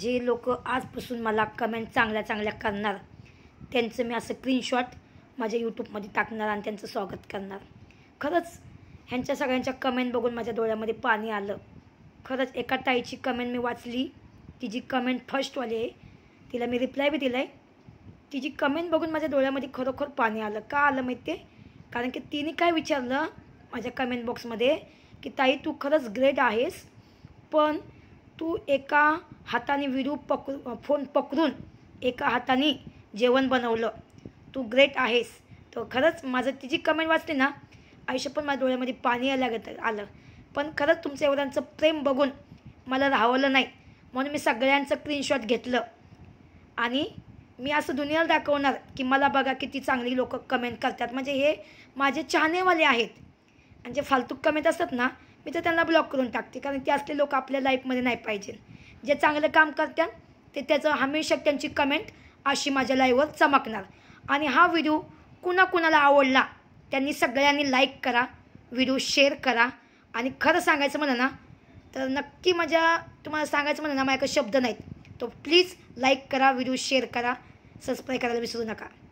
जे लोक आजपासून मला कमेंट चांगल्या चांगल्या करणार त्यांचं मी असं स्क्रीनशॉट माझ्या यूट्यूबमध्ये टाकणार आणि त्यांचं स्वागत करणार खरंच ह्यांच्या सगळ्यांच्या कमेंट बघून माझ्या डोळ्यामध्ये पाणी आलं खरंच एका ताईची कमेंट मी वाचली ती जी कमेंट फर्स्टवाली आहे तिला मी रिप्लाय बी दिला आहे तिची कमेंट बघून माझ्या डोळ्यामध्ये खरोखर पाणी आलं का आलं माहिती आहे कारण की तिने काय विचारलं माझ्या कमेंट बॉक्समध्ये की ताई तू खरंच ग्रेट आहेस पण तू एका हाताने विरूप पकडू फोन पकडून एका हाताने जेवण बनवलं तू ग्रेट आहेस तर खरंच माझं तिची कमेंट वाचते ना आयुष्य पण माझ्या डोळ्यामध्ये पाणी यायला आलं पण खरंच तुमच्या एवढ्यांचं प्रेम बघून मला राहावलं नाही म्हणून मी सगळ्यांचं स्क्रीनशॉट घेतलं आणि मी असं दुनियाला दाखवणार की मला बघा किती चांगली लोक कमेंट करतात म्हणजे हे माझे चाहनेवाले आहेत आणि जे फालतू कमेंट असतात ना मी तर त्यांना ब्लॉक करून टाकते कारण ते असले लोक आपल्या लाईफमध्ये नाही पाहिजे जे चांगलं काम करतात ते त्याचं हमेशा त्यांची कमेंट अशी माझ्या लाईव्हवर चमकणार आणि हा व्हिडिओ कुणाकुणाला आवडला त्यांनी सगळ्यांनी लाईक करा व्हिडिओ शेअर करा आणि खरं सांगायचं म्हणा ना तर नक्की माझ्या तुम्हाला सांगायचं म्हणा ना माझ्याकडे शब्द नाहीत तो प्लीज लाईक करा व्हिडिओ शेअर करा सबस्क्राईब करायला विसरू नका